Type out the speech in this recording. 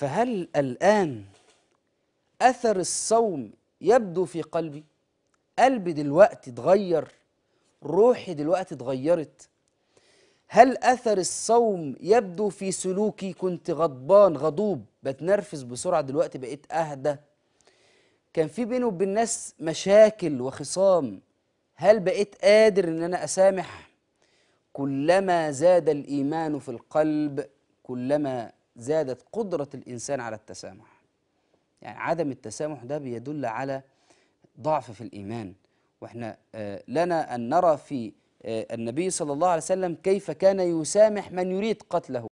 فهل الآن أثر الصوم يبدو في قلبي؟ قلبي دلوقتي اتغير روحي دلوقتي اتغيرت هل أثر الصوم يبدو في سلوكي كنت غضبان غضوب بتنرفز بسرعة دلوقتي بقيت أهدى كان في بيني وبين الناس مشاكل وخصام هل بقيت قادر ان انا اسامح كلما زاد الايمان في القلب كلما زادت قدرة الإنسان على التسامح يعني عدم التسامح ده بيدل على ضعف في الإيمان وإحنا آه، لنا أن نرى في آه، النبي صلى الله عليه وسلم كيف كان يسامح من يريد قتله